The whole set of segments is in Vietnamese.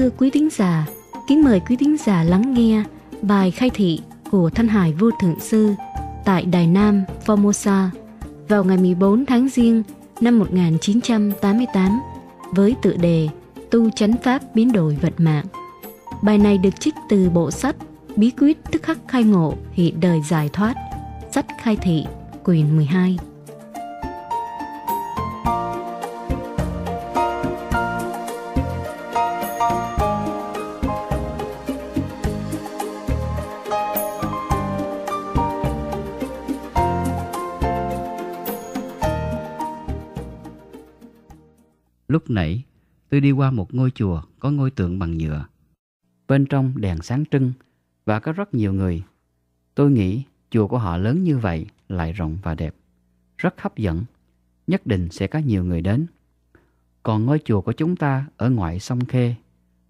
Thưa quý tín giả, kính mời quý tín giả lắng nghe bài khai thị của Thanh Hải Vô Thượng Sư tại Đài Nam, Formosa vào ngày 14 tháng Giêng năm 1988 với tựa đề Tu Chánh Pháp Biến Đổi Vận Mạng. Bài này được trích từ bộ sách Bí quyết tức khắc khai ngộ hiện đời giải thoát, sách khai thị, quyền 12. Lúc nãy, tôi đi qua một ngôi chùa có ngôi tượng bằng nhựa. Bên trong đèn sáng trưng và có rất nhiều người. Tôi nghĩ chùa của họ lớn như vậy lại rộng và đẹp. Rất hấp dẫn, nhất định sẽ có nhiều người đến. Còn ngôi chùa của chúng ta ở ngoại sông Khê,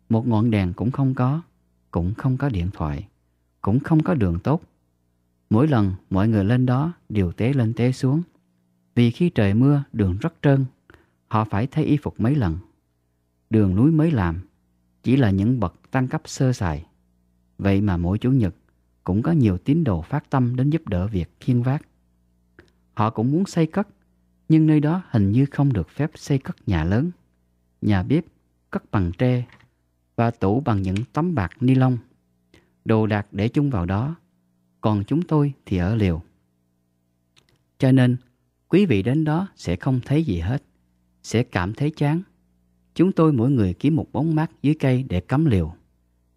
một ngọn đèn cũng không có, cũng không có điện thoại, cũng không có đường tốt. Mỗi lần mọi người lên đó đều té lên té xuống. Vì khi trời mưa đường rất trơn Họ phải thay y phục mấy lần. Đường núi mới làm, chỉ là những bậc tăng cấp sơ sài. Vậy mà mỗi Chủ nhật cũng có nhiều tín đồ phát tâm đến giúp đỡ việc khiên vác. Họ cũng muốn xây cất, nhưng nơi đó hình như không được phép xây cất nhà lớn. Nhà bếp cất bằng tre và tủ bằng những tấm bạc ni lông. Đồ đạc để chung vào đó, còn chúng tôi thì ở liều. Cho nên, quý vị đến đó sẽ không thấy gì hết sẽ cảm thấy chán. Chúng tôi mỗi người kiếm một bóng mát dưới cây để cắm liều,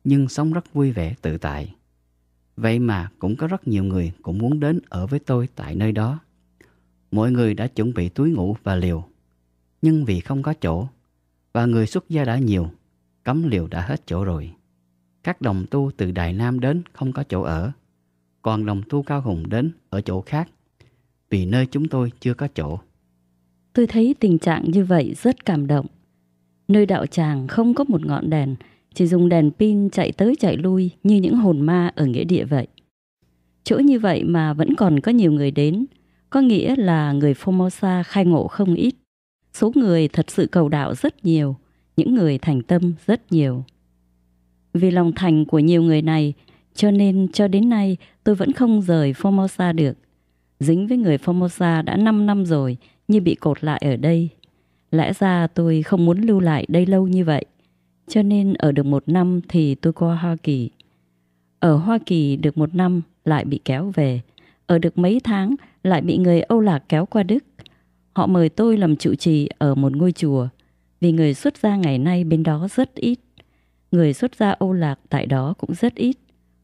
nhưng sống rất vui vẻ tự tại. Vậy mà cũng có rất nhiều người cũng muốn đến ở với tôi tại nơi đó. Mọi người đã chuẩn bị túi ngủ và liều, nhưng vì không có chỗ và người xuất gia đã nhiều, cấm liều đã hết chỗ rồi. Các đồng tu từ Đài Nam đến không có chỗ ở, còn đồng tu Cao Hùng đến ở chỗ khác, vì nơi chúng tôi chưa có chỗ. Tôi thấy tình trạng như vậy rất cảm động. Nơi đạo tràng không có một ngọn đèn, chỉ dùng đèn pin chạy tới chạy lui như những hồn ma ở nghĩa địa vậy. Chỗ như vậy mà vẫn còn có nhiều người đến, có nghĩa là người Formosa khai ngộ không ít. Số người thật sự cầu đạo rất nhiều, những người thành tâm rất nhiều. Vì lòng thành của nhiều người này, cho nên cho đến nay tôi vẫn không rời Formosa được. Dính với người Formosa đã 5 năm rồi, như bị cột lại ở đây. Lẽ ra tôi không muốn lưu lại đây lâu như vậy. Cho nên ở được một năm thì tôi qua Hoa Kỳ. Ở Hoa Kỳ được một năm lại bị kéo về. Ở được mấy tháng lại bị người Âu Lạc kéo qua Đức. Họ mời tôi làm trụ trì ở một ngôi chùa vì người xuất gia ngày nay bên đó rất ít. Người xuất gia Âu Lạc tại đó cũng rất ít.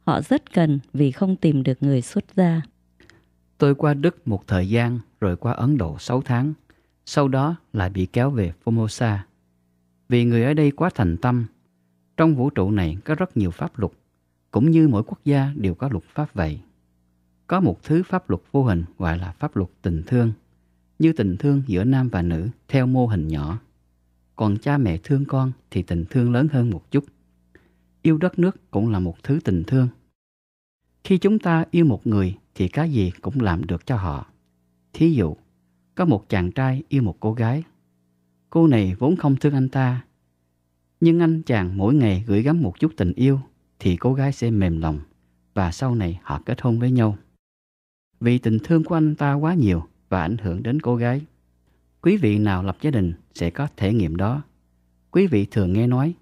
Họ rất cần vì không tìm được người xuất gia. Tôi qua Đức một thời gian rồi qua Ấn Độ 6 tháng, sau đó lại bị kéo về Formosa. Vì người ở đây quá thành tâm, trong vũ trụ này có rất nhiều pháp luật, cũng như mỗi quốc gia đều có luật pháp vậy. Có một thứ pháp luật vô hình gọi là pháp luật tình thương, như tình thương giữa nam và nữ theo mô hình nhỏ. Còn cha mẹ thương con thì tình thương lớn hơn một chút. Yêu đất nước cũng là một thứ tình thương. Khi chúng ta yêu một người thì cái gì cũng làm được cho họ. Thí dụ, có một chàng trai yêu một cô gái. Cô này vốn không thương anh ta, nhưng anh chàng mỗi ngày gửi gắm một chút tình yêu thì cô gái sẽ mềm lòng và sau này họ kết hôn với nhau. Vì tình thương của anh ta quá nhiều và ảnh hưởng đến cô gái. Quý vị nào lập gia đình sẽ có thể nghiệm đó. Quý vị thường nghe nói,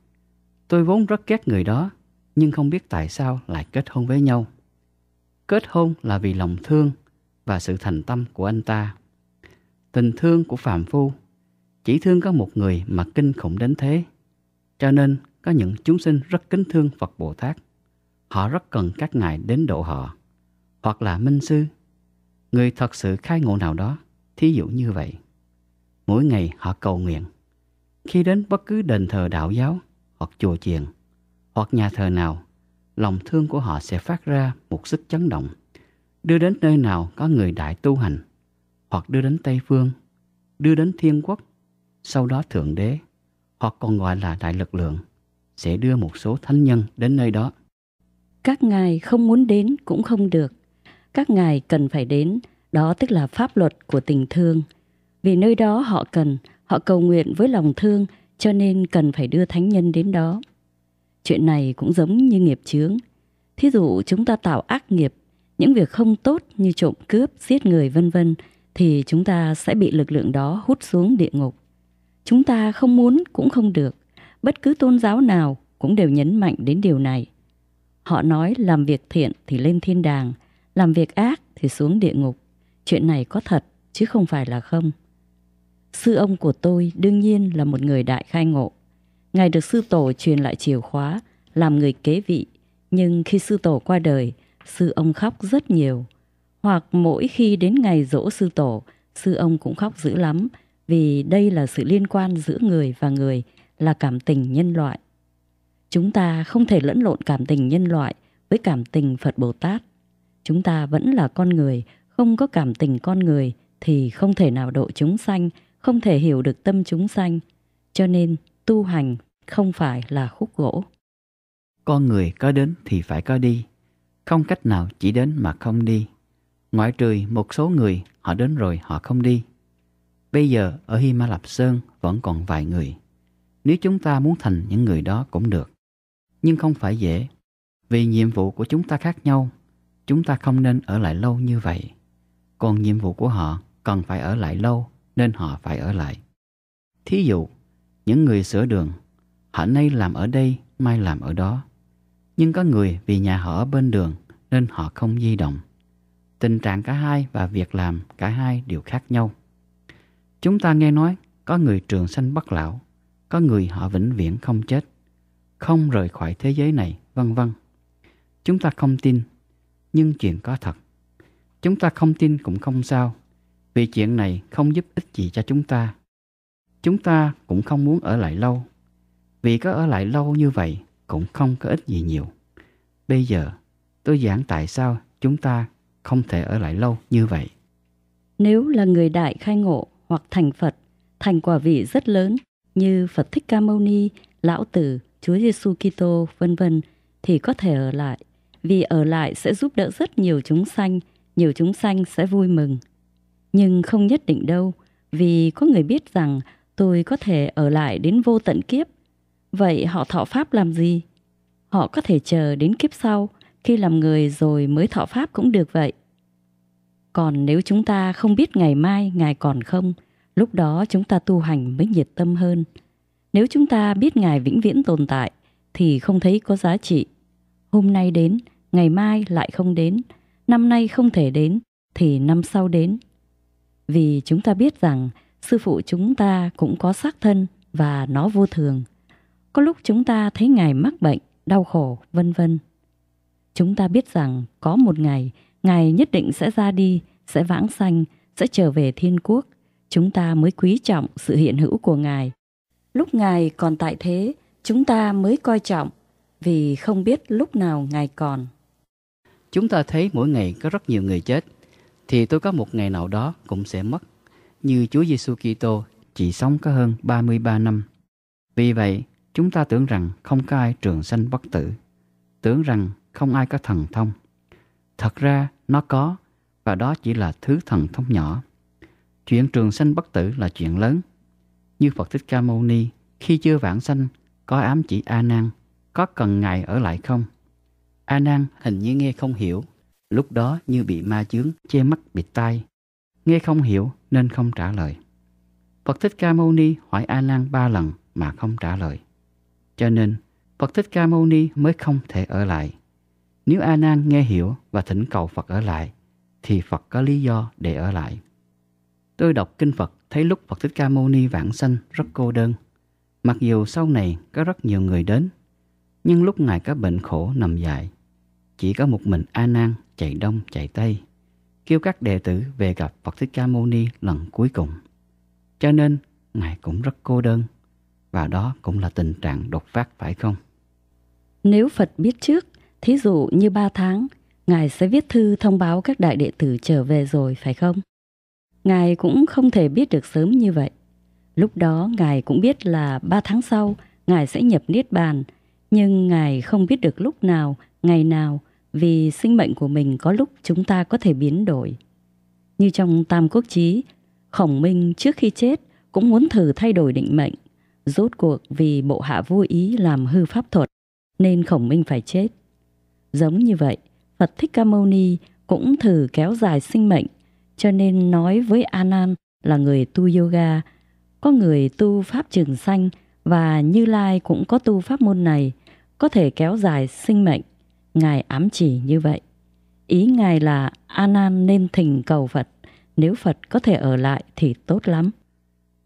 tôi vốn rất ghét người đó, nhưng không biết tại sao lại kết hôn với nhau. Kết hôn là vì lòng thương và sự thành tâm của anh ta. Tình thương của Phạm Phu chỉ thương có một người mà kinh khủng đến thế. Cho nên có những chúng sinh rất kính thương Phật Bồ Tát. Họ rất cần các ngài đến độ họ. Hoặc là minh sư, người thật sự khai ngộ nào đó, thí dụ như vậy. Mỗi ngày họ cầu nguyện. Khi đến bất cứ đền thờ đạo giáo hoặc chùa chiền hoặc nhà thờ nào, lòng thương của họ sẽ phát ra một sức chấn động đưa đến nơi nào có người đại tu hành, hoặc đưa đến Tây Phương, đưa đến Thiên Quốc, sau đó Thượng Đế, hoặc còn gọi là Đại Lực Lượng, sẽ đưa một số thánh nhân đến nơi đó. Các ngài không muốn đến cũng không được. Các ngài cần phải đến, đó tức là pháp luật của tình thương. Vì nơi đó họ cần, họ cầu nguyện với lòng thương, cho nên cần phải đưa thánh nhân đến đó. Chuyện này cũng giống như nghiệp chướng. Thí dụ chúng ta tạo ác nghiệp những việc không tốt như trộm cướp, giết người vân vân thì chúng ta sẽ bị lực lượng đó hút xuống địa ngục. Chúng ta không muốn cũng không được, bất cứ tôn giáo nào cũng đều nhấn mạnh đến điều này. Họ nói làm việc thiện thì lên thiên đàng, làm việc ác thì xuống địa ngục. Chuyện này có thật chứ không phải là không. Sư ông của tôi đương nhiên là một người đại khai ngộ. Ngài được sư tổ truyền lại chìa khóa làm người kế vị, nhưng khi sư tổ qua đời, sư ông khóc rất nhiều. Hoặc mỗi khi đến ngày dỗ sư tổ, sư ông cũng khóc dữ lắm vì đây là sự liên quan giữa người và người, là cảm tình nhân loại. Chúng ta không thể lẫn lộn cảm tình nhân loại với cảm tình Phật Bồ Tát. Chúng ta vẫn là con người, không có cảm tình con người thì không thể nào độ chúng sanh, không thể hiểu được tâm chúng sanh. Cho nên tu hành không phải là khúc gỗ. Con người có đến thì phải có đi, không cách nào chỉ đến mà không đi. Ngoại trừ một số người họ đến rồi họ không đi. Bây giờ ở Hy Ma Lạp Sơn vẫn còn vài người. Nếu chúng ta muốn thành những người đó cũng được. Nhưng không phải dễ. Vì nhiệm vụ của chúng ta khác nhau, chúng ta không nên ở lại lâu như vậy. Còn nhiệm vụ của họ cần phải ở lại lâu nên họ phải ở lại. Thí dụ, những người sửa đường, họ nay làm ở đây, mai làm ở đó nhưng có người vì nhà họ ở bên đường nên họ không di động. Tình trạng cả hai và việc làm cả hai đều khác nhau. Chúng ta nghe nói có người trường sanh bất lão, có người họ vĩnh viễn không chết, không rời khỏi thế giới này, vân vân. Chúng ta không tin, nhưng chuyện có thật. Chúng ta không tin cũng không sao, vì chuyện này không giúp ích gì cho chúng ta. Chúng ta cũng không muốn ở lại lâu, vì có ở lại lâu như vậy cũng không có ích gì nhiều. Bây giờ tôi giảng tại sao chúng ta không thể ở lại lâu như vậy. Nếu là người đại khai ngộ hoặc thành Phật, thành quả vị rất lớn như Phật Thích Ca Mâu Ni, Lão Tử, Chúa Giêsu Kitô, vân vân thì có thể ở lại, vì ở lại sẽ giúp đỡ rất nhiều chúng sanh, nhiều chúng sanh sẽ vui mừng. Nhưng không nhất định đâu, vì có người biết rằng tôi có thể ở lại đến vô tận kiếp Vậy họ thọ pháp làm gì? Họ có thể chờ đến kiếp sau, khi làm người rồi mới thọ pháp cũng được vậy. Còn nếu chúng ta không biết ngày mai Ngài còn không, lúc đó chúng ta tu hành mới nhiệt tâm hơn. Nếu chúng ta biết Ngài vĩnh viễn tồn tại, thì không thấy có giá trị. Hôm nay đến, ngày mai lại không đến, năm nay không thể đến, thì năm sau đến. Vì chúng ta biết rằng, sư phụ chúng ta cũng có xác thân và nó vô thường. Có lúc chúng ta thấy Ngài mắc bệnh, đau khổ, vân vân. Chúng ta biết rằng có một ngày, Ngài nhất định sẽ ra đi, sẽ vãng sanh, sẽ trở về thiên quốc. Chúng ta mới quý trọng sự hiện hữu của Ngài. Lúc Ngài còn tại thế, chúng ta mới coi trọng vì không biết lúc nào Ngài còn. Chúng ta thấy mỗi ngày có rất nhiều người chết, thì tôi có một ngày nào đó cũng sẽ mất. Như Chúa Giêsu Kitô chỉ sống có hơn 33 năm. Vì vậy, Chúng ta tưởng rằng không có ai trường sanh bất tử, tưởng rằng không ai có thần thông. Thật ra nó có và đó chỉ là thứ thần thông nhỏ. Chuyện trường sanh bất tử là chuyện lớn. Như Phật Thích Ca Mâu Ni khi chưa vãng sanh có ám chỉ A Nan, có cần ngài ở lại không? A Nan hình như nghe không hiểu, lúc đó như bị ma chướng che mắt bịt tai, nghe không hiểu nên không trả lời. Phật Thích Ca Mâu Ni hỏi A Nan ba lần mà không trả lời. Cho nên, Phật Thích Ca Mâu Ni mới không thể ở lại. Nếu A Nan nghe hiểu và thỉnh cầu Phật ở lại, thì Phật có lý do để ở lại. Tôi đọc kinh Phật thấy lúc Phật Thích Ca Mâu Ni vãng sanh rất cô đơn. Mặc dù sau này có rất nhiều người đến, nhưng lúc Ngài có bệnh khổ nằm dài, chỉ có một mình A Nan chạy đông chạy tây, kêu các đệ tử về gặp Phật Thích Ca Mâu Ni lần cuối cùng. Cho nên, Ngài cũng rất cô đơn và đó cũng là tình trạng đột phát phải không? Nếu Phật biết trước, thí dụ như 3 tháng, Ngài sẽ viết thư thông báo các đại đệ tử trở về rồi phải không? Ngài cũng không thể biết được sớm như vậy. Lúc đó Ngài cũng biết là 3 tháng sau Ngài sẽ nhập Niết Bàn, nhưng Ngài không biết được lúc nào, ngày nào vì sinh mệnh của mình có lúc chúng ta có thể biến đổi. Như trong Tam Quốc Chí, Khổng Minh trước khi chết cũng muốn thử thay đổi định mệnh Rốt cuộc vì bộ hạ vô ý làm hư pháp thuật nên khổng minh phải chết. Giống như vậy, Phật Thích Ca Mâu Ni cũng thử kéo dài sinh mệnh cho nên nói với Anan là người tu yoga, có người tu pháp trường sanh và Như Lai cũng có tu pháp môn này, có thể kéo dài sinh mệnh. Ngài ám chỉ như vậy. Ý Ngài là Anan nên thỉnh cầu Phật, nếu Phật có thể ở lại thì tốt lắm.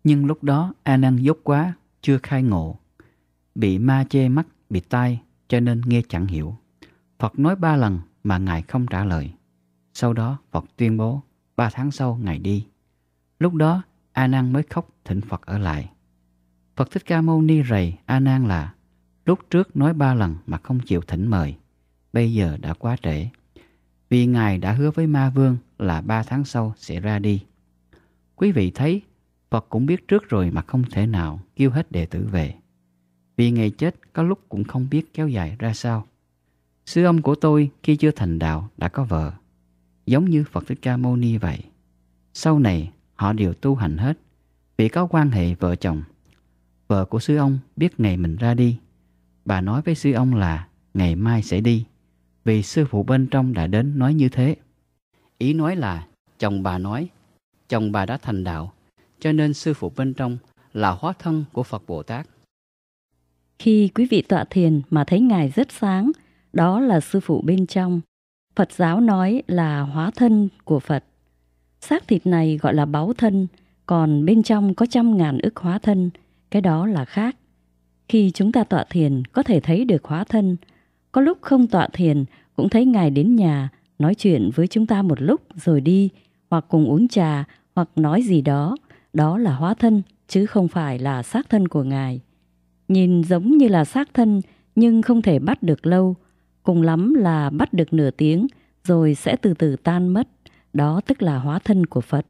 Nhưng lúc đó Anan dốt quá chưa khai ngộ, bị ma che mắt, bị tai cho nên nghe chẳng hiểu. Phật nói ba lần mà Ngài không trả lời. Sau đó Phật tuyên bố ba tháng sau Ngài đi. Lúc đó A Nan mới khóc thỉnh Phật ở lại. Phật Thích Ca Mâu Ni rầy A Nan là lúc trước nói ba lần mà không chịu thỉnh mời, bây giờ đã quá trễ. Vì Ngài đã hứa với Ma Vương là ba tháng sau sẽ ra đi. Quý vị thấy Phật cũng biết trước rồi mà không thể nào kêu hết đệ tử về. Vì ngày chết có lúc cũng không biết kéo dài ra sao. Sư ông của tôi khi chưa thành đạo đã có vợ, giống như Phật Thích Ca Mâu Ni vậy. Sau này họ đều tu hành hết vì có quan hệ vợ chồng. Vợ của sư ông biết ngày mình ra đi. Bà nói với sư ông là ngày mai sẽ đi vì sư phụ bên trong đã đến nói như thế. Ý nói là chồng bà nói chồng bà đã thành đạo cho nên sư phụ bên trong là hóa thân của Phật Bồ Tát. Khi quý vị tọa thiền mà thấy Ngài rất sáng, đó là sư phụ bên trong. Phật giáo nói là hóa thân của Phật. Xác thịt này gọi là báo thân, còn bên trong có trăm ngàn ức hóa thân, cái đó là khác. Khi chúng ta tọa thiền có thể thấy được hóa thân, có lúc không tọa thiền cũng thấy Ngài đến nhà nói chuyện với chúng ta một lúc rồi đi, hoặc cùng uống trà, hoặc nói gì đó – đó là hóa thân chứ không phải là xác thân của ngài. Nhìn giống như là xác thân nhưng không thể bắt được lâu, cùng lắm là bắt được nửa tiếng rồi sẽ từ từ tan mất, đó tức là hóa thân của Phật.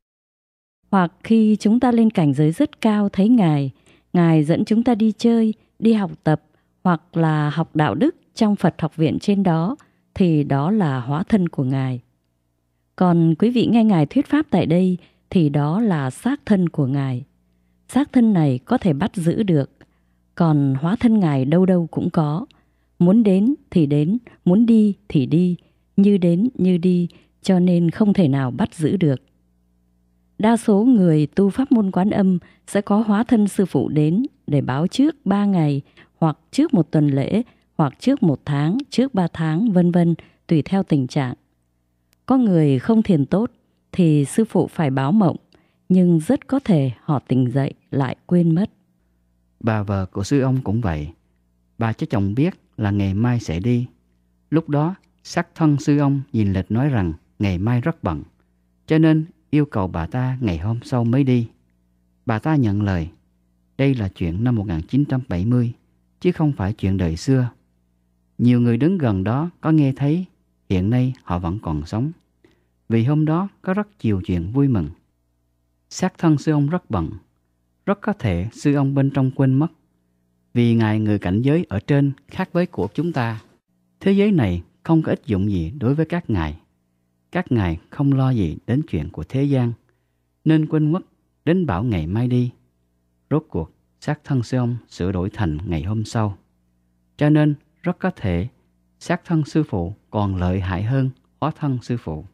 Hoặc khi chúng ta lên cảnh giới rất cao thấy ngài, ngài dẫn chúng ta đi chơi, đi học tập hoặc là học đạo đức trong Phật học viện trên đó thì đó là hóa thân của ngài. Còn quý vị nghe ngài thuyết pháp tại đây thì đó là xác thân của Ngài. Xác thân này có thể bắt giữ được, còn hóa thân Ngài đâu đâu cũng có. Muốn đến thì đến, muốn đi thì đi, như đến như đi, cho nên không thể nào bắt giữ được. Đa số người tu pháp môn quán âm sẽ có hóa thân sư phụ đến để báo trước ba ngày hoặc trước một tuần lễ hoặc trước một tháng, trước ba tháng, vân vân, tùy theo tình trạng. Có người không thiền tốt thì sư phụ phải báo mộng, nhưng rất có thể họ tỉnh dậy lại quên mất. Bà vợ của sư ông cũng vậy. Bà cho chồng biết là ngày mai sẽ đi. Lúc đó, sắc thân sư ông nhìn lịch nói rằng ngày mai rất bận. Cho nên yêu cầu bà ta ngày hôm sau mới đi. Bà ta nhận lời. Đây là chuyện năm 1970, chứ không phải chuyện đời xưa. Nhiều người đứng gần đó có nghe thấy, hiện nay họ vẫn còn sống. Vì hôm đó có rất nhiều chuyện vui mừng. Xác thân sư ông rất bận. Rất có thể sư ông bên trong quên mất. Vì ngài người cảnh giới ở trên khác với của chúng ta. Thế giới này không có ích dụng gì đối với các ngài. Các ngài không lo gì đến chuyện của thế gian. Nên quên mất đến bảo ngày mai đi. Rốt cuộc xác thân sư ông sửa đổi thành ngày hôm sau. Cho nên rất có thể xác thân sư phụ còn lợi hại hơn hóa thân sư phụ.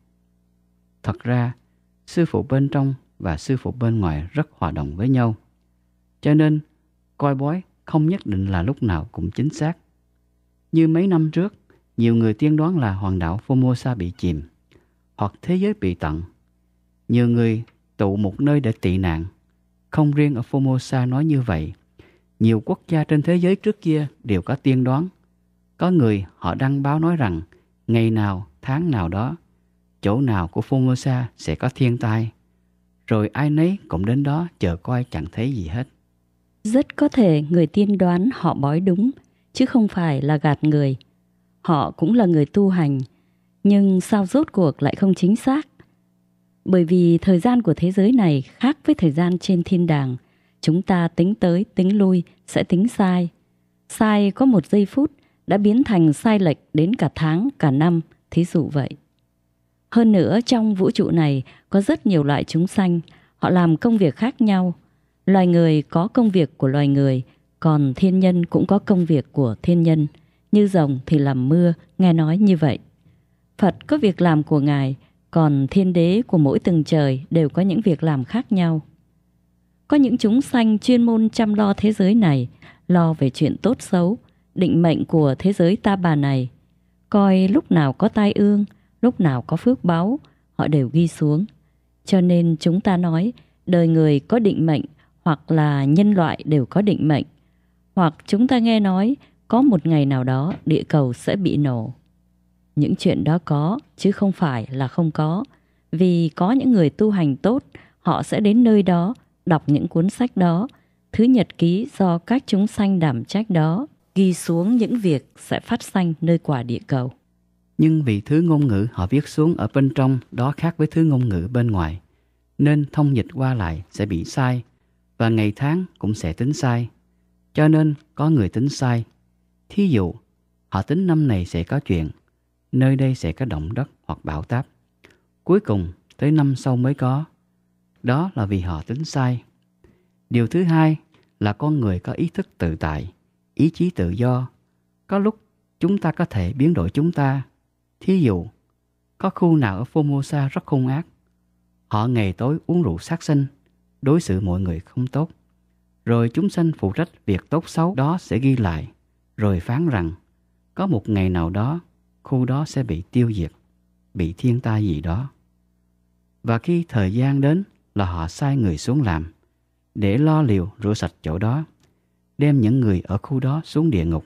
Thật ra, sư phụ bên trong và sư phụ bên ngoài rất hòa đồng với nhau. Cho nên, coi bói không nhất định là lúc nào cũng chính xác. Như mấy năm trước, nhiều người tiên đoán là hoàng đảo Formosa bị chìm, hoặc thế giới bị tận. Nhiều người tụ một nơi để tị nạn. Không riêng ở Formosa nói như vậy. Nhiều quốc gia trên thế giới trước kia đều có tiên đoán. Có người họ đăng báo nói rằng ngày nào, tháng nào đó chỗ nào của Formosa sẽ có thiên tai. Rồi ai nấy cũng đến đó chờ coi chẳng thấy gì hết. Rất có thể người tiên đoán họ bói đúng, chứ không phải là gạt người. Họ cũng là người tu hành, nhưng sao rốt cuộc lại không chính xác? Bởi vì thời gian của thế giới này khác với thời gian trên thiên đàng. Chúng ta tính tới, tính lui sẽ tính sai. Sai có một giây phút đã biến thành sai lệch đến cả tháng, cả năm, thí dụ vậy. Hơn nữa trong vũ trụ này có rất nhiều loại chúng sanh, họ làm công việc khác nhau. Loài người có công việc của loài người, còn thiên nhân cũng có công việc của thiên nhân. Như rồng thì làm mưa, nghe nói như vậy. Phật có việc làm của Ngài, còn thiên đế của mỗi từng trời đều có những việc làm khác nhau. Có những chúng sanh chuyên môn chăm lo thế giới này, lo về chuyện tốt xấu, định mệnh của thế giới ta bà này. Coi lúc nào có tai ương, lúc nào có phước báo, họ đều ghi xuống. Cho nên chúng ta nói, đời người có định mệnh hoặc là nhân loại đều có định mệnh. Hoặc chúng ta nghe nói, có một ngày nào đó địa cầu sẽ bị nổ. Những chuyện đó có, chứ không phải là không có. Vì có những người tu hành tốt, họ sẽ đến nơi đó, đọc những cuốn sách đó, thứ nhật ký do các chúng sanh đảm trách đó ghi xuống những việc sẽ phát sanh nơi quả địa cầu nhưng vì thứ ngôn ngữ họ viết xuống ở bên trong đó khác với thứ ngôn ngữ bên ngoài, nên thông dịch qua lại sẽ bị sai và ngày tháng cũng sẽ tính sai. Cho nên có người tính sai. Thí dụ, họ tính năm này sẽ có chuyện, nơi đây sẽ có động đất hoặc bão táp. Cuối cùng, tới năm sau mới có. Đó là vì họ tính sai. Điều thứ hai là con người có ý thức tự tại, ý chí tự do. Có lúc chúng ta có thể biến đổi chúng ta Thí dụ, có khu nào ở Formosa rất hung ác. Họ ngày tối uống rượu sát sinh, đối xử mọi người không tốt. Rồi chúng sanh phụ trách việc tốt xấu đó sẽ ghi lại, rồi phán rằng có một ngày nào đó khu đó sẽ bị tiêu diệt, bị thiên tai gì đó. Và khi thời gian đến là họ sai người xuống làm, để lo liệu rửa sạch chỗ đó, đem những người ở khu đó xuống địa ngục,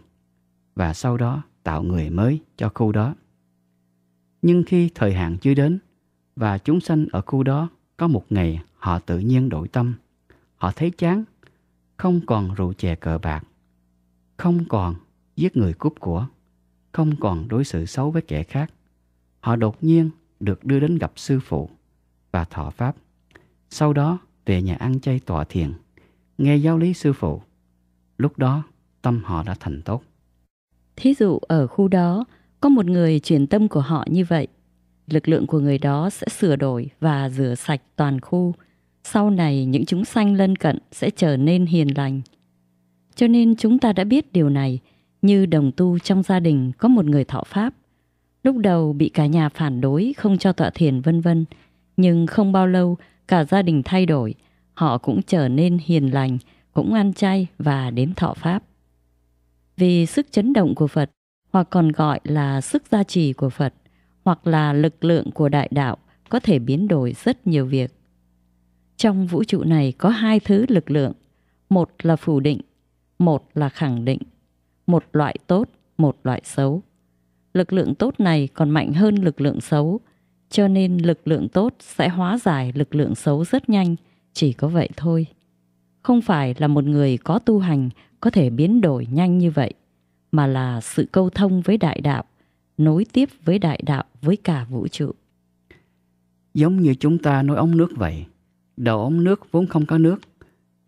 và sau đó tạo người mới cho khu đó. Nhưng khi thời hạn chưa đến và chúng sanh ở khu đó có một ngày họ tự nhiên đổi tâm, họ thấy chán, không còn rượu chè cờ bạc, không còn giết người cướp của, không còn đối xử xấu với kẻ khác. Họ đột nhiên được đưa đến gặp sư phụ và thọ pháp. Sau đó về nhà ăn chay tọa thiền, nghe giáo lý sư phụ. Lúc đó tâm họ đã thành tốt. Thí dụ ở khu đó có một người chuyển tâm của họ như vậy lực lượng của người đó sẽ sửa đổi và rửa sạch toàn khu sau này những chúng sanh lân cận sẽ trở nên hiền lành cho nên chúng ta đã biết điều này như đồng tu trong gia đình có một người thọ pháp lúc đầu bị cả nhà phản đối không cho tọa thiền vân vân nhưng không bao lâu cả gia đình thay đổi họ cũng trở nên hiền lành cũng ăn chay và đến thọ pháp vì sức chấn động của phật hoặc còn gọi là sức gia trì của Phật, hoặc là lực lượng của đại đạo có thể biến đổi rất nhiều việc. Trong vũ trụ này có hai thứ lực lượng, một là phủ định, một là khẳng định, một loại tốt, một loại xấu. Lực lượng tốt này còn mạnh hơn lực lượng xấu, cho nên lực lượng tốt sẽ hóa giải lực lượng xấu rất nhanh, chỉ có vậy thôi. Không phải là một người có tu hành có thể biến đổi nhanh như vậy mà là sự câu thông với đại đạo, nối tiếp với đại đạo với cả vũ trụ. Giống như chúng ta nối ống nước vậy, đầu ống nước vốn không có nước,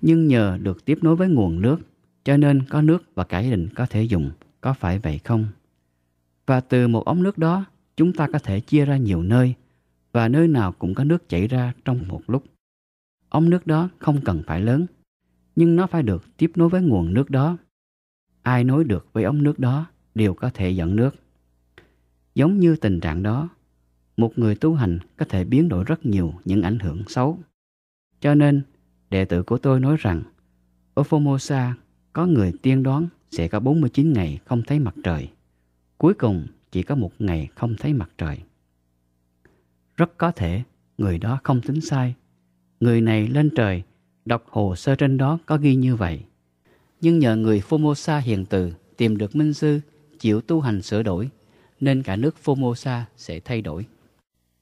nhưng nhờ được tiếp nối với nguồn nước, cho nên có nước và cải định có thể dùng, có phải vậy không? Và từ một ống nước đó, chúng ta có thể chia ra nhiều nơi, và nơi nào cũng có nước chảy ra trong một lúc. Ống nước đó không cần phải lớn, nhưng nó phải được tiếp nối với nguồn nước đó ai nối được với ống nước đó đều có thể dẫn nước. Giống như tình trạng đó, một người tu hành có thể biến đổi rất nhiều những ảnh hưởng xấu. Cho nên, đệ tử của tôi nói rằng, ở Formosa có người tiên đoán sẽ có 49 ngày không thấy mặt trời. Cuối cùng chỉ có một ngày không thấy mặt trời. Rất có thể người đó không tính sai. Người này lên trời, đọc hồ sơ trên đó có ghi như vậy nhưng nhờ người Formosa hiền từ tìm được minh sư, chịu tu hành sửa đổi, nên cả nước Formosa sẽ thay đổi.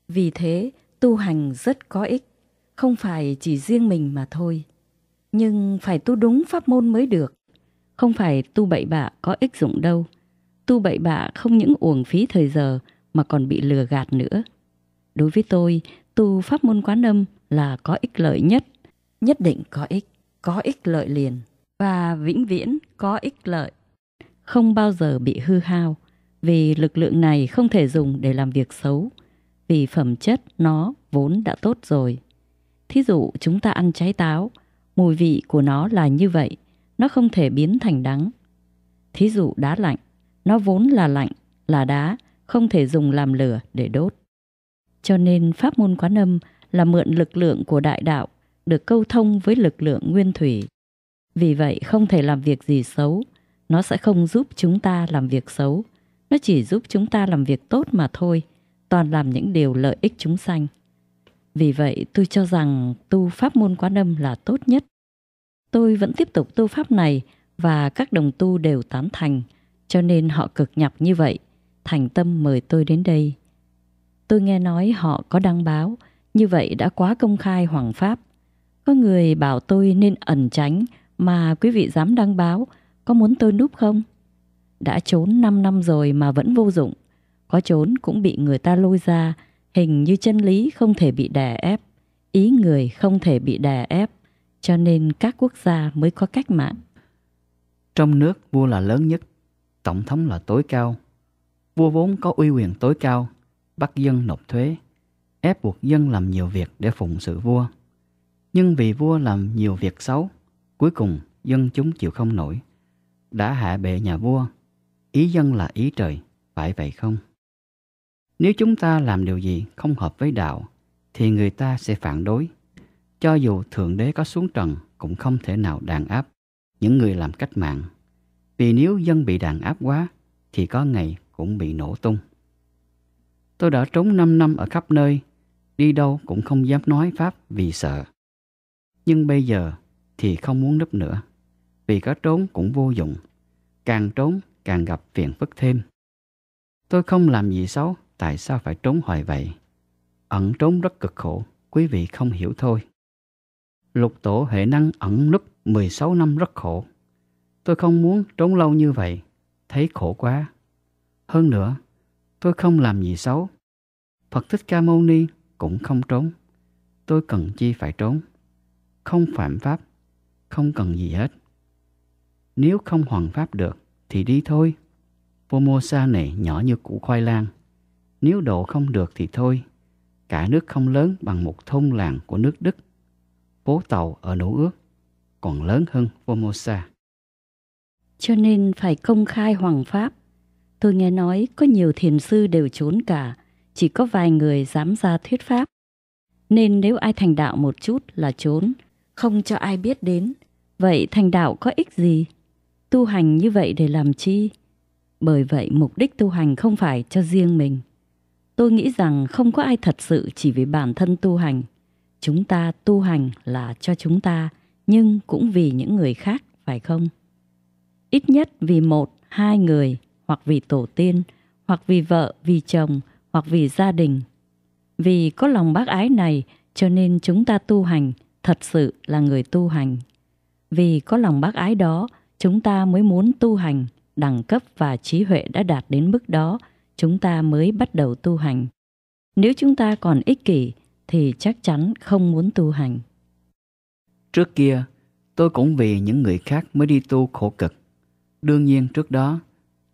Vì thế, tu hành rất có ích, không phải chỉ riêng mình mà thôi. Nhưng phải tu đúng pháp môn mới được, không phải tu bậy bạ có ích dụng đâu. Tu bậy bạ không những uổng phí thời giờ mà còn bị lừa gạt nữa. Đối với tôi, tu pháp môn quán âm là có ích lợi nhất, nhất định có ích, có ích lợi liền và vĩnh viễn có ích lợi, không bao giờ bị hư hao vì lực lượng này không thể dùng để làm việc xấu vì phẩm chất nó vốn đã tốt rồi. Thí dụ chúng ta ăn trái táo, mùi vị của nó là như vậy, nó không thể biến thành đắng. Thí dụ đá lạnh, nó vốn là lạnh, là đá, không thể dùng làm lửa để đốt. Cho nên pháp môn quán âm là mượn lực lượng của đại đạo được câu thông với lực lượng nguyên thủy vì vậy không thể làm việc gì xấu, nó sẽ không giúp chúng ta làm việc xấu, nó chỉ giúp chúng ta làm việc tốt mà thôi, toàn làm những điều lợi ích chúng sanh. Vì vậy tôi cho rằng tu pháp môn quán âm là tốt nhất. Tôi vẫn tiếp tục tu pháp này và các đồng tu đều tán thành, cho nên họ cực nhọc như vậy, thành tâm mời tôi đến đây. Tôi nghe nói họ có đăng báo, như vậy đã quá công khai hoàng pháp. Có người bảo tôi nên ẩn tránh mà quý vị dám đăng báo, có muốn tôi núp không? Đã trốn 5 năm rồi mà vẫn vô dụng, có trốn cũng bị người ta lôi ra, hình như chân lý không thể bị đè ép, ý người không thể bị đè ép, cho nên các quốc gia mới có cách mạng. Trong nước, vua là lớn nhất, tổng thống là tối cao. Vua vốn có uy quyền tối cao, bắt dân nộp thuế, ép buộc dân làm nhiều việc để phụng sự vua. Nhưng vì vua làm nhiều việc xấu, Cuối cùng, dân chúng chịu không nổi, đã hạ bệ nhà vua. Ý dân là ý trời, phải vậy không? Nếu chúng ta làm điều gì không hợp với đạo, thì người ta sẽ phản đối. Cho dù Thượng Đế có xuống trần cũng không thể nào đàn áp những người làm cách mạng. Vì nếu dân bị đàn áp quá, thì có ngày cũng bị nổ tung. Tôi đã trốn năm năm ở khắp nơi, đi đâu cũng không dám nói Pháp vì sợ. Nhưng bây giờ thì không muốn núp nữa. Vì có trốn cũng vô dụng. Càng trốn càng gặp phiền phức thêm. Tôi không làm gì xấu, tại sao phải trốn hoài vậy? Ẩn trốn rất cực khổ, quý vị không hiểu thôi. Lục tổ hệ năng ẩn núp 16 năm rất khổ. Tôi không muốn trốn lâu như vậy, thấy khổ quá. Hơn nữa, tôi không làm gì xấu. Phật Thích Ca Mâu Ni cũng không trốn. Tôi cần chi phải trốn? Không phạm pháp không cần gì hết. Nếu không hoàn pháp được thì đi thôi. Formosa này nhỏ như củ khoai lang. Nếu độ không được thì thôi. Cả nước không lớn bằng một thôn làng của nước Đức. Phố tàu ở Nỗ Ước còn lớn hơn Formosa. Cho nên phải công khai hoàng pháp. Tôi nghe nói có nhiều thiền sư đều trốn cả, chỉ có vài người dám ra thuyết pháp. Nên nếu ai thành đạo một chút là trốn, không cho ai biết đến Vậy thành đạo có ích gì? Tu hành như vậy để làm chi? Bởi vậy mục đích tu hành không phải cho riêng mình. Tôi nghĩ rằng không có ai thật sự chỉ vì bản thân tu hành. Chúng ta tu hành là cho chúng ta, nhưng cũng vì những người khác, phải không? Ít nhất vì một, hai người, hoặc vì tổ tiên, hoặc vì vợ, vì chồng, hoặc vì gia đình. Vì có lòng bác ái này, cho nên chúng ta tu hành, thật sự là người tu hành. Vì có lòng bác ái đó, chúng ta mới muốn tu hành, đẳng cấp và trí huệ đã đạt đến mức đó, chúng ta mới bắt đầu tu hành. Nếu chúng ta còn ích kỷ thì chắc chắn không muốn tu hành. Trước kia, tôi cũng vì những người khác mới đi tu khổ cực. Đương nhiên trước đó,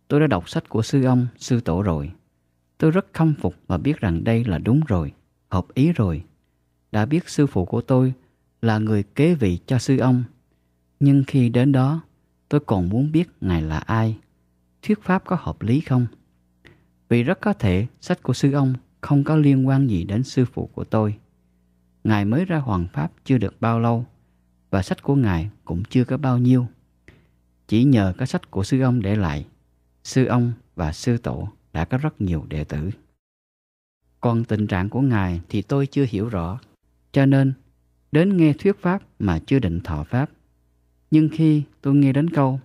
tôi đã đọc sách của sư ông, sư tổ rồi. Tôi rất khâm phục và biết rằng đây là đúng rồi, hợp ý rồi. Đã biết sư phụ của tôi là người kế vị cho sư ông nhưng khi đến đó, tôi còn muốn biết Ngài là ai, thuyết pháp có hợp lý không? Vì rất có thể sách của sư ông không có liên quan gì đến sư phụ của tôi. Ngài mới ra hoàng pháp chưa được bao lâu và sách của Ngài cũng chưa có bao nhiêu. Chỉ nhờ có sách của sư ông để lại, sư ông và sư tổ đã có rất nhiều đệ tử. Còn tình trạng của Ngài thì tôi chưa hiểu rõ, cho nên đến nghe thuyết pháp mà chưa định thọ pháp nhưng khi tôi nghe đến câu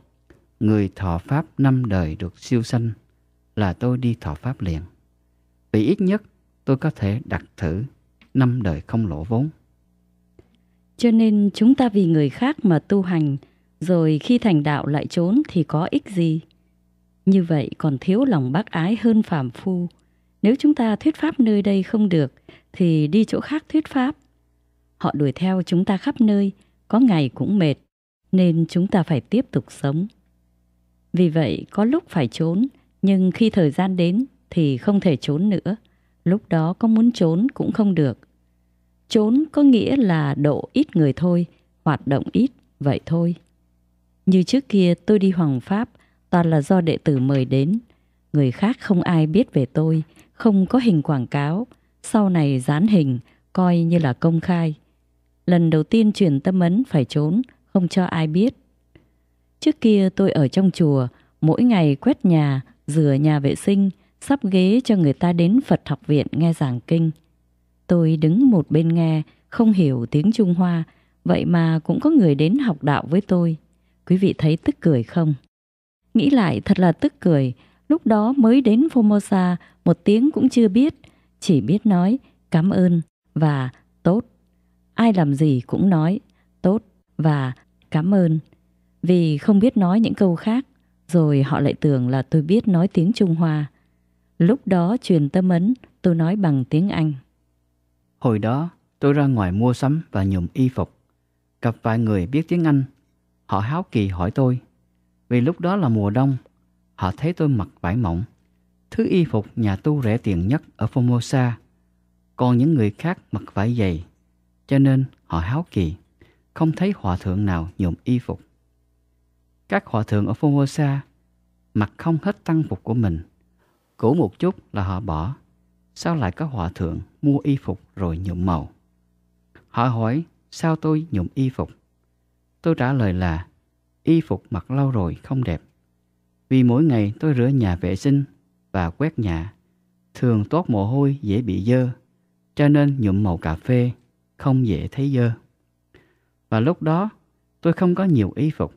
Người thọ Pháp năm đời được siêu sanh là tôi đi thọ Pháp liền. Vì ít nhất tôi có thể đặt thử năm đời không lỗ vốn. Cho nên chúng ta vì người khác mà tu hành, rồi khi thành đạo lại trốn thì có ích gì? Như vậy còn thiếu lòng bác ái hơn phàm phu. Nếu chúng ta thuyết pháp nơi đây không được, thì đi chỗ khác thuyết pháp. Họ đuổi theo chúng ta khắp nơi, có ngày cũng mệt, nên chúng ta phải tiếp tục sống. Vì vậy, có lúc phải trốn, nhưng khi thời gian đến thì không thể trốn nữa. Lúc đó có muốn trốn cũng không được. Trốn có nghĩa là độ ít người thôi, hoạt động ít, vậy thôi. Như trước kia tôi đi Hoàng Pháp, toàn là do đệ tử mời đến. Người khác không ai biết về tôi, không có hình quảng cáo, sau này dán hình, coi như là công khai. Lần đầu tiên truyền tâm ấn phải trốn, không cho ai biết. Trước kia tôi ở trong chùa, mỗi ngày quét nhà, rửa nhà vệ sinh, sắp ghế cho người ta đến Phật học viện nghe giảng kinh. Tôi đứng một bên nghe, không hiểu tiếng Trung Hoa, vậy mà cũng có người đến học đạo với tôi. Quý vị thấy tức cười không? Nghĩ lại thật là tức cười, lúc đó mới đến Formosa, một tiếng cũng chưa biết, chỉ biết nói cảm ơn và tốt. Ai làm gì cũng nói tốt và cảm ơn. Vì không biết nói những câu khác, rồi họ lại tưởng là tôi biết nói tiếng Trung Hoa. Lúc đó truyền tâm ấn, tôi nói bằng tiếng Anh. Hồi đó, tôi ra ngoài mua sắm và nhùm y phục. Gặp vài người biết tiếng Anh, họ háo kỳ hỏi tôi. Vì lúc đó là mùa đông, họ thấy tôi mặc vải mỏng. Thứ y phục nhà tu rẻ tiền nhất ở Formosa. Còn những người khác mặc vải dày, cho nên họ háo kỳ không thấy hòa thượng nào nhuộm y phục. Các hòa thượng ở Formosa mặc không hết tăng phục của mình. Cũ một chút là họ bỏ. Sao lại có hòa thượng mua y phục rồi nhuộm màu? Họ hỏi sao tôi nhuộm y phục? Tôi trả lời là y phục mặc lâu rồi không đẹp. Vì mỗi ngày tôi rửa nhà vệ sinh và quét nhà, thường toát mồ hôi dễ bị dơ, cho nên nhuộm màu cà phê không dễ thấy dơ. Và lúc đó tôi không có nhiều y phục.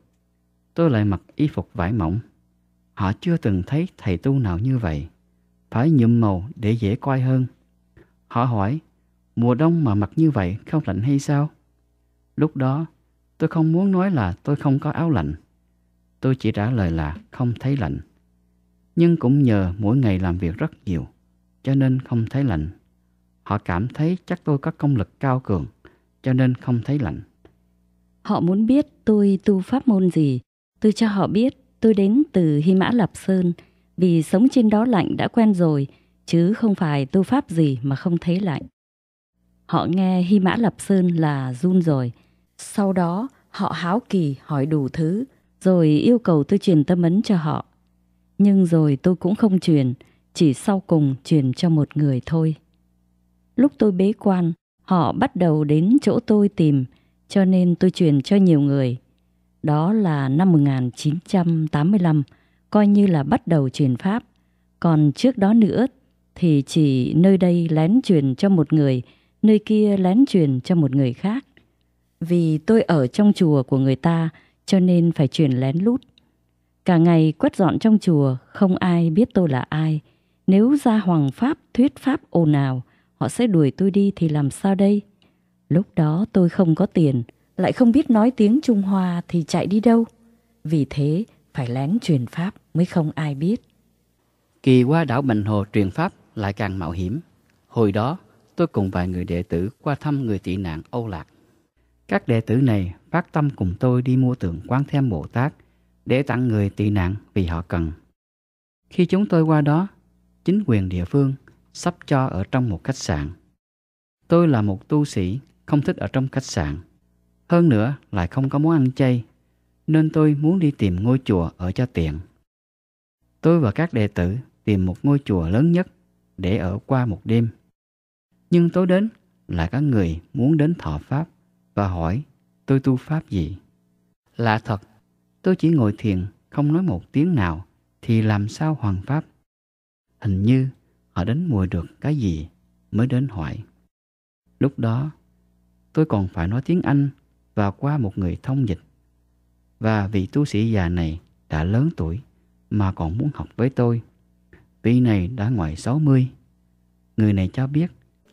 Tôi lại mặc y phục vải mỏng. Họ chưa từng thấy thầy tu nào như vậy. Phải nhuộm màu để dễ coi hơn. Họ hỏi, mùa đông mà mặc như vậy không lạnh hay sao? Lúc đó, tôi không muốn nói là tôi không có áo lạnh. Tôi chỉ trả lời là không thấy lạnh. Nhưng cũng nhờ mỗi ngày làm việc rất nhiều, cho nên không thấy lạnh. Họ cảm thấy chắc tôi có công lực cao cường, cho nên không thấy lạnh. Họ muốn biết tôi tu pháp môn gì. Tôi cho họ biết tôi đến từ Hy Mã Lạp Sơn vì sống trên đó lạnh đã quen rồi chứ không phải tu pháp gì mà không thấy lạnh. Họ nghe Hy Mã Lạp Sơn là run rồi. Sau đó họ háo kỳ hỏi đủ thứ rồi yêu cầu tôi truyền tâm ấn cho họ. Nhưng rồi tôi cũng không truyền, chỉ sau cùng truyền cho một người thôi. Lúc tôi bế quan, họ bắt đầu đến chỗ tôi tìm cho nên tôi truyền cho nhiều người. Đó là năm 1985, coi như là bắt đầu truyền Pháp. Còn trước đó nữa thì chỉ nơi đây lén truyền cho một người, nơi kia lén truyền cho một người khác. Vì tôi ở trong chùa của người ta cho nên phải truyền lén lút. Cả ngày quét dọn trong chùa, không ai biết tôi là ai. Nếu ra hoàng pháp, thuyết pháp ồn ào, họ sẽ đuổi tôi đi thì làm sao đây? Lúc đó tôi không có tiền, lại không biết nói tiếng Trung Hoa thì chạy đi đâu. Vì thế, phải lén truyền pháp mới không ai biết. Kỳ qua đảo Bình Hồ truyền pháp lại càng mạo hiểm. Hồi đó, tôi cùng vài người đệ tử qua thăm người tị nạn Âu Lạc. Các đệ tử này phát tâm cùng tôi đi mua tượng Quán Thêm Bồ Tát để tặng người tị nạn vì họ cần. Khi chúng tôi qua đó, chính quyền địa phương sắp cho ở trong một khách sạn. Tôi là một tu sĩ không thích ở trong khách sạn. Hơn nữa lại không có món ăn chay, nên tôi muốn đi tìm ngôi chùa ở cho tiện. Tôi và các đệ tử tìm một ngôi chùa lớn nhất để ở qua một đêm. Nhưng tối đến là có người muốn đến thọ Pháp và hỏi tôi tu Pháp gì. Lạ thật, tôi chỉ ngồi thiền không nói một tiếng nào thì làm sao hoàn Pháp. Hình như họ đến mùi được cái gì mới đến hỏi. Lúc đó tôi còn phải nói tiếng Anh và qua một người thông dịch. Và vị tu sĩ già này đã lớn tuổi mà còn muốn học với tôi. Vị này đã ngoài 60. Người này cho biết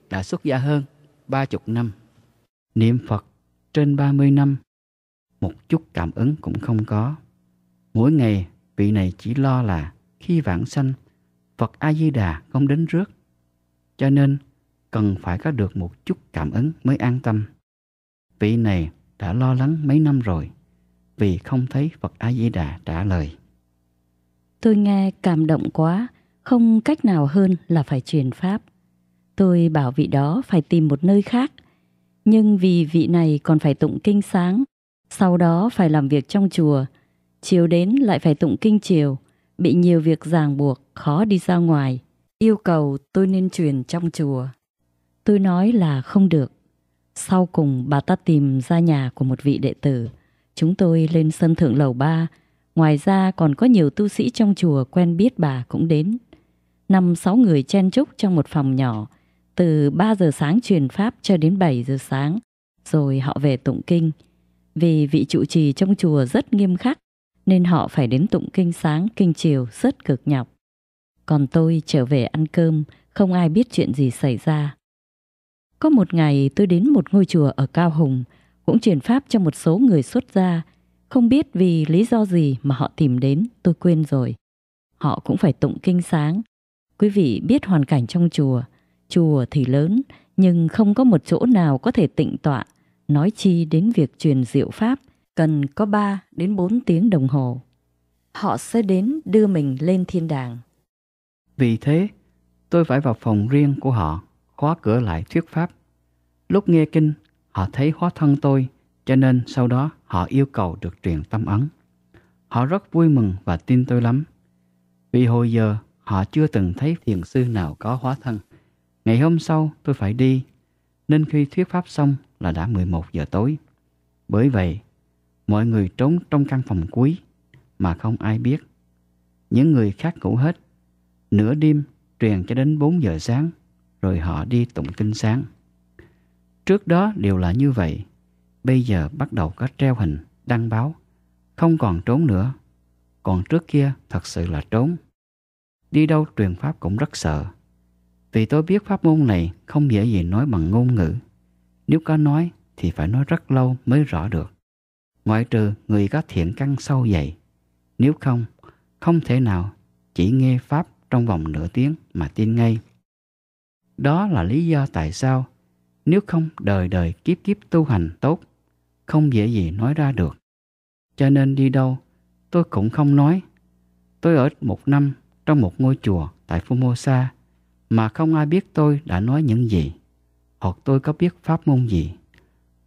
đã xuất gia hơn 30 năm. Niệm Phật trên 30 năm. Một chút cảm ứng cũng không có. Mỗi ngày vị này chỉ lo là khi vãng sanh Phật A Di Đà không đến rước. Cho nên cần phải có được một chút cảm ứng mới an tâm. Vị này đã lo lắng mấy năm rồi vì không thấy Phật A Di Đà trả lời. Tôi nghe cảm động quá, không cách nào hơn là phải truyền pháp. Tôi bảo vị đó phải tìm một nơi khác, nhưng vì vị này còn phải tụng kinh sáng, sau đó phải làm việc trong chùa, chiều đến lại phải tụng kinh chiều, bị nhiều việc ràng buộc, khó đi ra ngoài. Yêu cầu tôi nên truyền trong chùa. Tôi nói là không được. Sau cùng bà ta tìm ra nhà của một vị đệ tử. Chúng tôi lên sân thượng lầu ba. Ngoài ra còn có nhiều tu sĩ trong chùa quen biết bà cũng đến. Năm sáu người chen chúc trong một phòng nhỏ. Từ 3 giờ sáng truyền pháp cho đến 7 giờ sáng. Rồi họ về tụng kinh. Vì vị trụ trì trong chùa rất nghiêm khắc. Nên họ phải đến tụng kinh sáng, kinh chiều rất cực nhọc. Còn tôi trở về ăn cơm, không ai biết chuyện gì xảy ra. Có một ngày tôi đến một ngôi chùa ở Cao Hùng, cũng truyền pháp cho một số người xuất gia, không biết vì lý do gì mà họ tìm đến, tôi quên rồi. Họ cũng phải tụng kinh sáng. Quý vị biết hoàn cảnh trong chùa, chùa thì lớn nhưng không có một chỗ nào có thể tịnh tọa, nói chi đến việc truyền diệu pháp, cần có 3 đến 4 tiếng đồng hồ. Họ sẽ đến đưa mình lên thiên đàng. Vì thế, tôi phải vào phòng riêng của họ khóa cửa lại thuyết pháp. Lúc nghe kinh, họ thấy hóa thân tôi, cho nên sau đó họ yêu cầu được truyền tâm ấn. Họ rất vui mừng và tin tôi lắm. Vì hồi giờ họ chưa từng thấy thiền sư nào có hóa thân. Ngày hôm sau tôi phải đi, nên khi thuyết pháp xong là đã 11 giờ tối. Bởi vậy, mọi người trốn trong căn phòng cuối mà không ai biết. Những người khác ngủ hết. Nửa đêm truyền cho đến 4 giờ sáng rồi họ đi tụng kinh sáng. Trước đó đều là như vậy, bây giờ bắt đầu có treo hình, đăng báo, không còn trốn nữa. Còn trước kia thật sự là trốn. Đi đâu truyền pháp cũng rất sợ. Vì tôi biết pháp môn này không dễ gì nói bằng ngôn ngữ. Nếu có nói thì phải nói rất lâu mới rõ được. Ngoại trừ người có thiện căn sâu dày. Nếu không, không thể nào chỉ nghe pháp trong vòng nửa tiếng mà tin ngay. Đó là lý do tại sao nếu không đời đời kiếp kiếp tu hành tốt, không dễ gì nói ra được. Cho nên đi đâu tôi cũng không nói. Tôi ở một năm trong một ngôi chùa tại Formosa mà không ai biết tôi đã nói những gì hoặc tôi có biết pháp môn gì.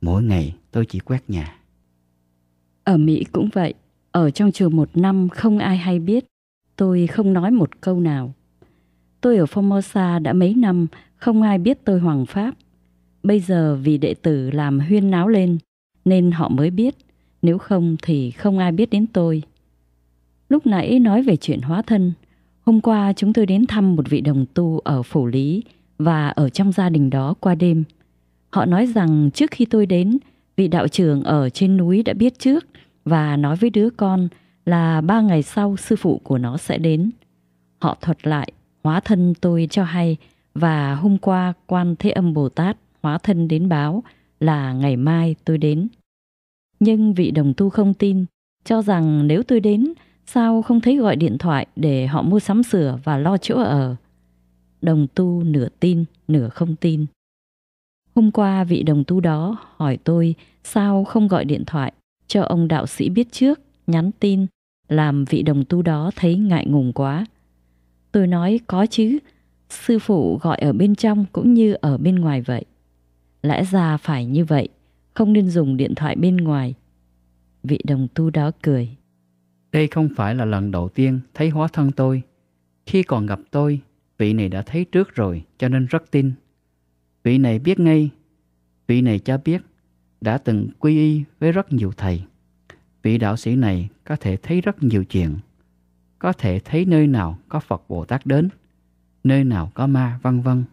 Mỗi ngày tôi chỉ quét nhà. Ở Mỹ cũng vậy, ở trong chùa một năm không ai hay biết, tôi không nói một câu nào. Tôi ở Formosa đã mấy năm, không ai biết tôi Hoàng Pháp. Bây giờ vì đệ tử làm huyên náo lên, nên họ mới biết, nếu không thì không ai biết đến tôi. Lúc nãy nói về chuyện hóa thân, hôm qua chúng tôi đến thăm một vị đồng tu ở Phủ Lý và ở trong gia đình đó qua đêm. Họ nói rằng trước khi tôi đến, vị đạo trưởng ở trên núi đã biết trước và nói với đứa con là ba ngày sau sư phụ của nó sẽ đến. Họ thuật lại hóa thân tôi cho hay và hôm qua quan thế âm Bồ Tát hóa thân đến báo là ngày mai tôi đến. Nhưng vị đồng tu không tin, cho rằng nếu tôi đến, sao không thấy gọi điện thoại để họ mua sắm sửa và lo chỗ ở. Đồng tu nửa tin, nửa không tin. Hôm qua vị đồng tu đó hỏi tôi sao không gọi điện thoại cho ông đạo sĩ biết trước, nhắn tin, làm vị đồng tu đó thấy ngại ngùng quá Tôi nói có chứ, sư phụ gọi ở bên trong cũng như ở bên ngoài vậy. Lẽ ra phải như vậy, không nên dùng điện thoại bên ngoài. Vị đồng tu đó cười. Đây không phải là lần đầu tiên thấy hóa thân tôi. Khi còn gặp tôi, vị này đã thấy trước rồi cho nên rất tin. Vị này biết ngay, vị này cho biết, đã từng quy y với rất nhiều thầy. Vị đạo sĩ này có thể thấy rất nhiều chuyện có thể thấy nơi nào có Phật Bồ Tát đến, nơi nào có ma vân vân.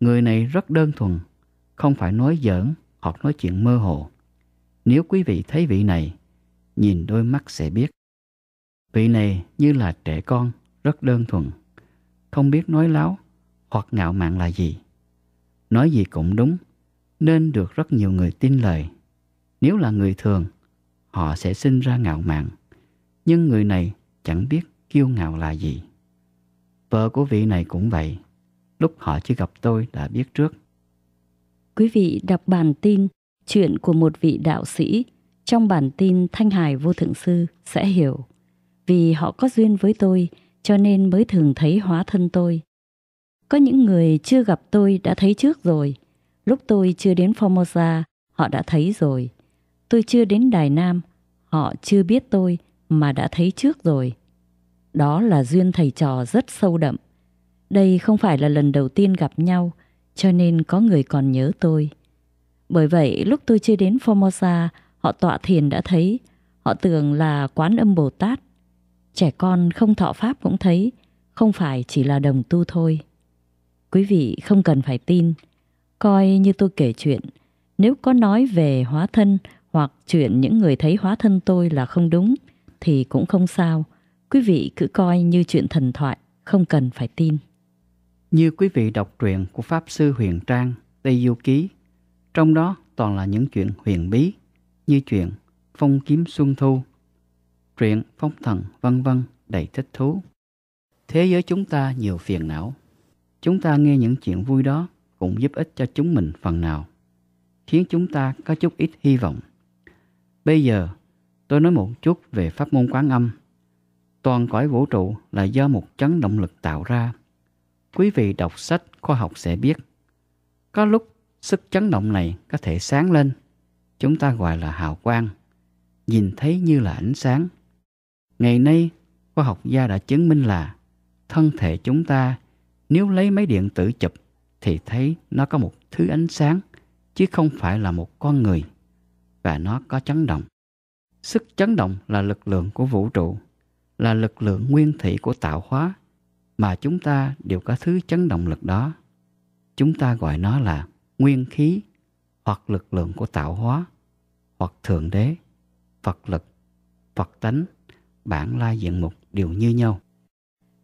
Người này rất đơn thuần, không phải nói giỡn hoặc nói chuyện mơ hồ. Nếu quý vị thấy vị này, nhìn đôi mắt sẽ biết. Vị này như là trẻ con, rất đơn thuần, không biết nói láo hoặc ngạo mạn là gì. Nói gì cũng đúng, nên được rất nhiều người tin lời. Nếu là người thường, họ sẽ sinh ra ngạo mạn, nhưng người này chẳng biết kiêu ngạo là gì. Vợ của vị này cũng vậy, lúc họ chưa gặp tôi đã biết trước. Quý vị đọc bản tin Chuyện của một vị đạo sĩ trong bản tin Thanh Hải Vô Thượng Sư sẽ hiểu. Vì họ có duyên với tôi cho nên mới thường thấy hóa thân tôi. Có những người chưa gặp tôi đã thấy trước rồi. Lúc tôi chưa đến Formosa, họ đã thấy rồi. Tôi chưa đến Đài Nam, họ chưa biết tôi mà đã thấy trước rồi. Đó là duyên thầy trò rất sâu đậm. Đây không phải là lần đầu tiên gặp nhau, cho nên có người còn nhớ tôi. Bởi vậy, lúc tôi chưa đến Formosa, họ tọa thiền đã thấy, họ tưởng là quán âm Bồ Tát. Trẻ con không thọ Pháp cũng thấy, không phải chỉ là đồng tu thôi. Quý vị không cần phải tin, coi như tôi kể chuyện, nếu có nói về hóa thân hoặc chuyện những người thấy hóa thân tôi là không đúng thì cũng không sao. Quý vị cứ coi như chuyện thần thoại, không cần phải tin. Như quý vị đọc truyện của Pháp Sư Huyền Trang, Tây Du Ký, trong đó toàn là những chuyện huyền bí, như chuyện Phong Kiếm Xuân Thu, truyện Phong Thần vân vân đầy thích thú. Thế giới chúng ta nhiều phiền não. Chúng ta nghe những chuyện vui đó cũng giúp ích cho chúng mình phần nào, khiến chúng ta có chút ít hy vọng. Bây giờ Tôi nói một chút về pháp môn quán âm. Toàn cõi vũ trụ là do một chấn động lực tạo ra. Quý vị đọc sách khoa học sẽ biết. Có lúc sức chấn động này có thể sáng lên. Chúng ta gọi là hào quang. Nhìn thấy như là ánh sáng. Ngày nay, khoa học gia đã chứng minh là thân thể chúng ta nếu lấy máy điện tử chụp thì thấy nó có một thứ ánh sáng chứ không phải là một con người và nó có chấn động. Sức chấn động là lực lượng của vũ trụ, là lực lượng nguyên thủy của tạo hóa, mà chúng ta đều có thứ chấn động lực đó. Chúng ta gọi nó là nguyên khí hoặc lực lượng của tạo hóa, hoặc thượng đế, Phật lực, Phật tánh, bản lai diện mục đều như nhau.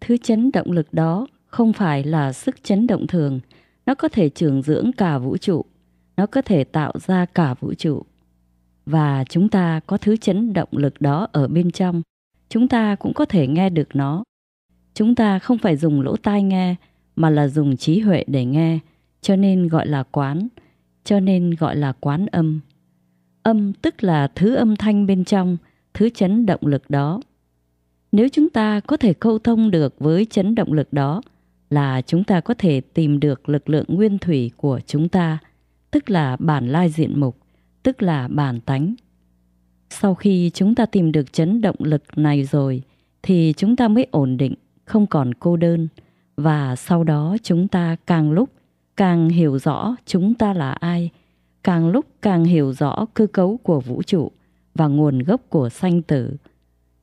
Thứ chấn động lực đó không phải là sức chấn động thường, nó có thể trường dưỡng cả vũ trụ, nó có thể tạo ra cả vũ trụ và chúng ta có thứ chấn động lực đó ở bên trong chúng ta cũng có thể nghe được nó chúng ta không phải dùng lỗ tai nghe mà là dùng trí huệ để nghe cho nên gọi là quán cho nên gọi là quán âm âm tức là thứ âm thanh bên trong thứ chấn động lực đó nếu chúng ta có thể câu thông được với chấn động lực đó là chúng ta có thể tìm được lực lượng nguyên thủy của chúng ta tức là bản lai diện mục tức là bản tánh. Sau khi chúng ta tìm được chấn động lực này rồi, thì chúng ta mới ổn định, không còn cô đơn. Và sau đó chúng ta càng lúc càng hiểu rõ chúng ta là ai, càng lúc càng hiểu rõ cơ cấu của vũ trụ và nguồn gốc của sanh tử.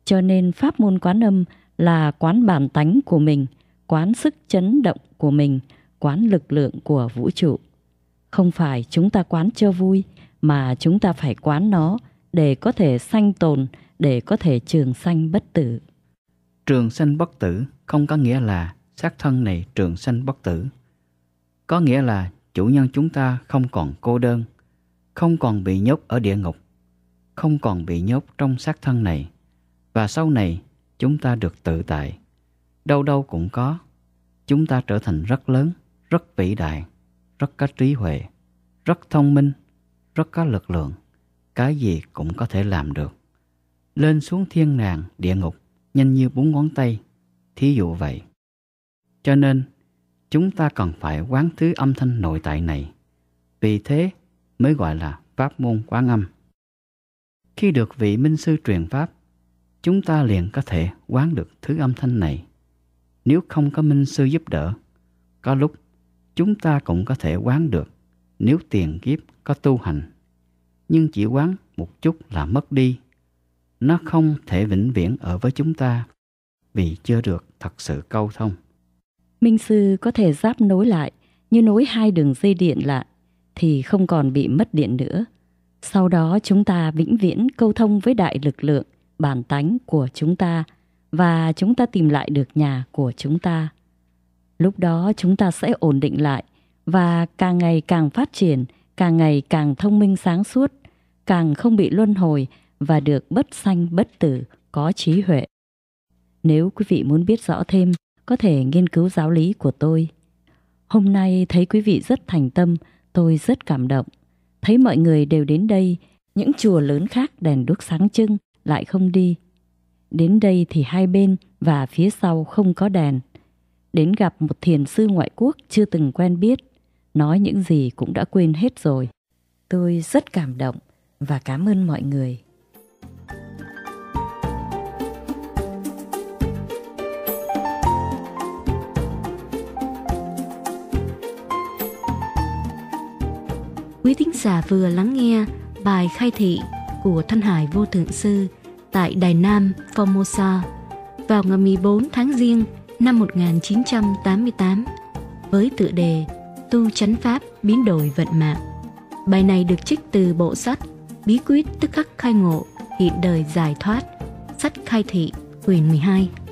Cho nên pháp môn quán âm là quán bản tánh của mình, quán sức chấn động của mình, quán lực lượng của vũ trụ. Không phải chúng ta quán cho vui, mà chúng ta phải quán nó để có thể sanh tồn, để có thể trường sanh bất tử. Trường sanh bất tử không có nghĩa là xác thân này trường sanh bất tử. Có nghĩa là chủ nhân chúng ta không còn cô đơn, không còn bị nhốt ở địa ngục, không còn bị nhốt trong xác thân này. Và sau này chúng ta được tự tại. Đâu đâu cũng có. Chúng ta trở thành rất lớn, rất vĩ đại, rất có trí huệ, rất thông minh, rất có lực lượng, cái gì cũng có thể làm được. Lên xuống thiên đàng, địa ngục, nhanh như bốn ngón tay, thí dụ vậy. Cho nên, chúng ta cần phải quán thứ âm thanh nội tại này. Vì thế mới gọi là pháp môn quán âm. Khi được vị minh sư truyền pháp, chúng ta liền có thể quán được thứ âm thanh này. Nếu không có minh sư giúp đỡ, có lúc chúng ta cũng có thể quán được nếu tiền kiếp có tu hành, nhưng chỉ quán một chút là mất đi. Nó không thể vĩnh viễn ở với chúng ta vì chưa được thật sự câu thông. Minh Sư có thể giáp nối lại như nối hai đường dây điện lại thì không còn bị mất điện nữa. Sau đó chúng ta vĩnh viễn câu thông với đại lực lượng, bản tánh của chúng ta và chúng ta tìm lại được nhà của chúng ta. Lúc đó chúng ta sẽ ổn định lại và càng ngày càng phát triển, càng ngày càng thông minh sáng suốt, càng không bị luân hồi và được bất sanh bất tử, có trí huệ. Nếu quý vị muốn biết rõ thêm, có thể nghiên cứu giáo lý của tôi. Hôm nay thấy quý vị rất thành tâm, tôi rất cảm động. Thấy mọi người đều đến đây, những chùa lớn khác đèn đuốc sáng trưng lại không đi. Đến đây thì hai bên và phía sau không có đèn. Đến gặp một thiền sư ngoại quốc chưa từng quen biết nói những gì cũng đã quên hết rồi. Tôi rất cảm động và cảm ơn mọi người. Quý thính giả vừa lắng nghe bài khai thị của thân Hải Vô Thượng Sư tại Đài Nam, Formosa vào ngày 14 tháng Giêng năm 1988 với tựa đề tu chấn pháp, biến đổi vận mạng. Bài này được trích từ bộ sách Bí quyết tức khắc khai ngộ, hiện đời giải thoát, sách khai thị, quyền 12,